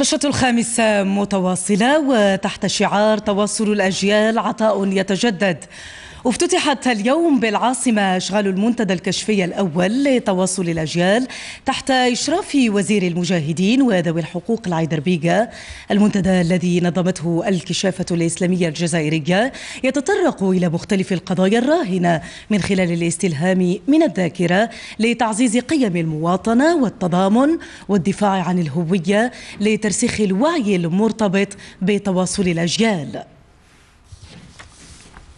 نشرة الخامسة متواصلة وتحت شعار تواصل الأجيال عطاء يتجدد افتتحت اليوم بالعاصمة أشغال المنتدى الكشفي الأول لتواصل الأجيال تحت إشراف وزير المجاهدين وذوي الحقوق بيغا المنتدى الذي نظمته الكشافة الإسلامية الجزائرية يتطرق إلى مختلف القضايا الراهنة من خلال الاستلهام من الذاكرة لتعزيز قيم المواطنة والتضامن والدفاع عن الهوية لترسيخ الوعي المرتبط بتواصل الأجيال